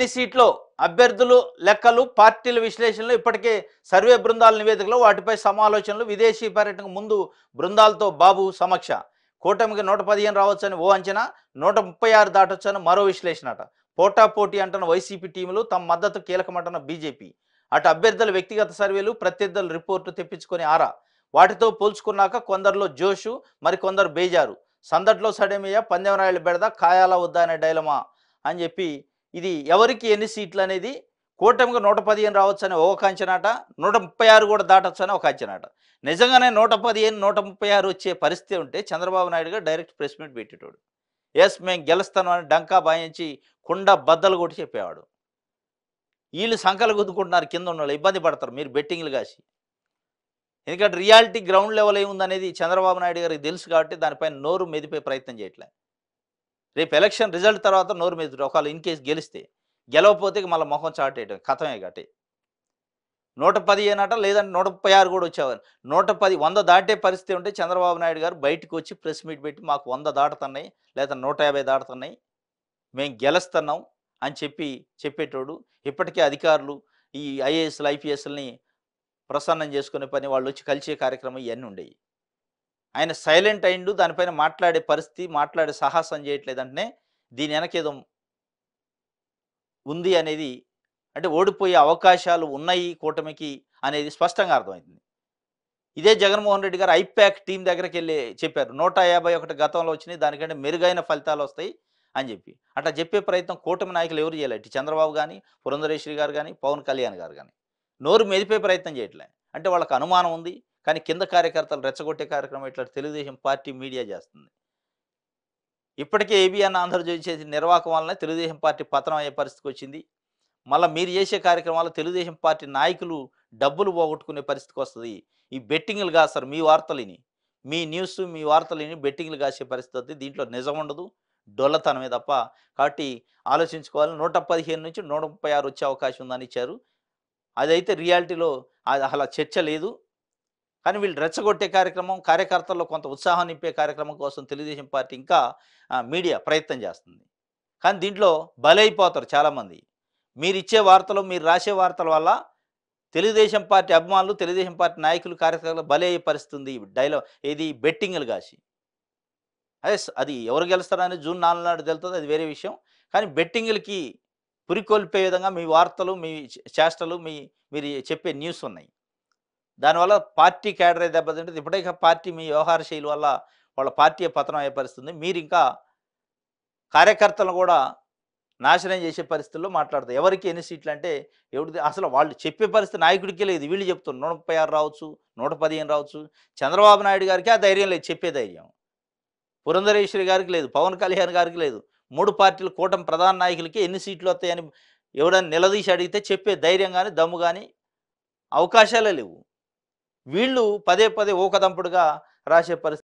ఎన్ని సీట్లో అభ్యర్థులు లెక్కలు పార్టీల విశ్లేషణలు ఇప్పటికే సర్వే బృందాల నివేదికలో వాటిపై సమాలోచనలు విదేశీ పర్యటనకు ముందు బృందాలతో బాబు సమక్ష కూటమికి నూట పదిహేను రావచ్చని ఓ అంచనా నూట ముప్పై ఆరు దాటొచ్చని మరో విశ్లేషణ అట పోటాపోటీ అంటున్న వైసీపీ టీములు తమ మద్దతు కీలకమంటున్న బీజేపీ అటు అభ్యర్థుల వ్యక్తిగత సర్వేలు ప్రత్యర్థుల రిపోర్టు తెప్పించుకొని ఆరా వాటితో పోల్చుకున్నాక కొందరిలో జోషు మరికొందరు బేజారు సందట్లో సడేమయ్య పందెమరాయలు బెడద కాయాల వద్దా అనే డైలమా అని చెప్పి ఇది ఎవరికి ఎన్ని సీట్లు అనేది కూటమికి నూట పదిహేను రావచ్చు అనే ఒక అంచనాట నూట ముప్పై ఆరు కూడా దాటచ్చు అనే ఒక అంచనాట నిజంగానే నూట పదిహేను నూట ముప్పై ఆరు వచ్చే పరిస్థితి ఉంటే చంద్రబాబు నాయుడు గారు డైరెక్ట్ ప్రెస్ మీట్ పెట్టేటోడు ఎస్ మేము గెలుస్తాను అని డంకా బాయించి కుండ బద్దలు కొట్టి చెప్పేవాడు వీళ్ళు సంకలు గుద్దుకుంటున్నారు కింద ఉన్న ఇబ్బంది పడతారు మీరు బెట్టింగ్లు కాసి ఎందుకంటే రియాలిటీ గ్రౌండ్ లెవెల్ ఏముందనేది చంద్రబాబు నాయుడు గారికి తెలుసు కాబట్టి దానిపైన నోరు మెదిపే ప్రయత్నం చేయట్లేదు రేపు ఎలక్షన్ రిజల్ట్ తర్వాత నోరు మీద ఒకవేళ ఇన్ కేసు గెలిస్తే గెలవపోతే మళ్ళీ మొహం చాటేయడం కథమే కాబట్టి నూట పది ఏనాట లేదంటే నూట ముప్పై ఆరు కూడా వచ్చేవారు నూట పది వంద దాటే పరిస్థితి ఉంటే చంద్రబాబు నాయుడు గారు బయటకు వచ్చి ప్రెస్ మీట్ పెట్టి మాకు వంద దాటుతున్నాయి లేదా నూట యాభై దాటుతున్నాయి మేము గెలుస్తున్నాం అని చెప్పి చెప్పేటోడు ఇప్పటికే అధికారులు ఈ ఐఏఎస్లు ఐపీఎస్లని ప్రసన్నం చేసుకునే పని వాళ్ళు వచ్చి కలిసే కార్యక్రమం ఇవన్నీ ఉండేవి ఆయన సైలెంట్ అయిండు దానిపైన మాట్లాడే పరిస్థితి మాట్లాడే సాహసం చేయట్లేదంటే దీని వెనకేదో ఉంది అనేది అంటే ఓడిపోయే అవకాశాలు ఉన్నాయి కూటమికి అనేది స్పష్టంగా అర్థమవుతుంది ఇదే జగన్మోహన్ రెడ్డి గారు ఐప్యాక్ టీం దగ్గరికి వెళ్ళి చెప్పారు నూట యాభై ఒకటి గతంలో వచ్చినాయి దానికంటే మెరుగైన ఫలితాలు వస్తాయి అని చెప్పి అట్లా చెప్పే ప్రయత్నం కూటమి నాయకులు ఎవరు చేయలే చంద్రబాబు కానీ పురంధరేశ్వరి గారు కానీ పవన్ కళ్యాణ్ గారు కానీ నోరు మెదిపే ప్రయత్నం చేయట్లే అంటే వాళ్ళకి అనుమానం ఉంది కానీ కింద కార్యకర్తలు రెచ్చగొట్టే కార్యక్రమం ఇట్లా తెలుగుదేశం పార్టీ మీడియా చేస్తుంది ఇప్పటికే ఏబిఎన్ ఆంధ్రజ్యోతి చేసిన నిర్వాహకం వలన తెలుగుదేశం పార్టీ పతనం అయ్యే పరిస్థితికి వచ్చింది మళ్ళీ మీరు చేసే కార్యక్రమాలు తెలుగుదేశం పార్టీ నాయకులు డబ్బులు పోగొట్టుకునే పరిస్థితికి వస్తుంది ఈ బెట్టింగ్లు కాస్తారు మీ వార్తలిని మీ న్యూస్ మీ వార్తలిని బెట్టింగ్లు కాసే పరిస్థితి దీంట్లో నిజం ఉండదు డొల్లతనమే తప్ప కాబట్టి ఆలోచించుకోవాలి నూట పదిహేను నుంచి నూట ముప్పై ఆరు వచ్చే అవకాశం ఉందని ఇచ్చారు అదైతే రియాలిటీలో అలా చర్చ లేదు కానీ వీళ్ళు రెచ్చగొట్టే కార్యక్రమం కార్యకర్తల్లో కొంత ఉత్సాహం నింపే కార్యక్రమం కోసం తెలుగుదేశం పార్టీ ఇంకా మీడియా ప్రయత్నం చేస్తుంది కానీ దీంట్లో బలైపోతారు చాలామంది మీరు ఇచ్చే వార్తలు మీరు రాసే వార్తల వల్ల తెలుగుదేశం పార్టీ అభిమానులు తెలుగుదేశం పార్టీ నాయకులు కార్యకర్తలు బలే పరిస్థితుంది డైలాగ్ ఏది బెట్టింగ్లు కాసి అదే అది ఎవరు గెలుస్తారని జూన్ నాలుగు నాడు తెలుతుంది అది వేరే విషయం కానీ బెట్టింగ్లకి పురికొల్పే విధంగా మీ వార్తలు మీ చేష్టలు మీ మీరు చెప్పే న్యూస్ ఉన్నాయి దానివల్ల పార్టీ క్యాడరే దెబ్బతింటుంది ఇప్పటికే పార్టీ మీ వ్యవహార శైలి వల్ల వాళ్ళ పార్టీ పతనం అయ్యే పరిస్థితుంది మీరు ఇంకా కార్యకర్తలను కూడా నాశనం చేసే పరిస్థితుల్లో మాట్లాడతారు ఎవరికి ఎన్ని సీట్లు అంటే ఎవరిది అసలు వాళ్ళు చెప్పే పరిస్థితి నాయకుడికే లేదు వీళ్ళు చెప్తున్నారు నూట ముప్పై ఆరు రావచ్చు నూట పదిహేను రావచ్చు చంద్రబాబు నాయుడు గారికి ఆ ధైర్యం లేదు చెప్పే ధైర్యం పురంధరేశ్వరి గారికి లేదు పవన్ కళ్యాణ్ గారికి లేదు మూడు పార్టీలు కూటమి ప్రధాన నాయకులకి ఎన్ని సీట్లు వస్తాయని ఎవడని నిలదీసి అడిగితే చెప్పే ధైర్యం కానీ దమ్ము కానీ అవకాశాలే లేవు వీళ్ళు పదే పదే ఊకదంపుడుగా రాసే పరిస్థితి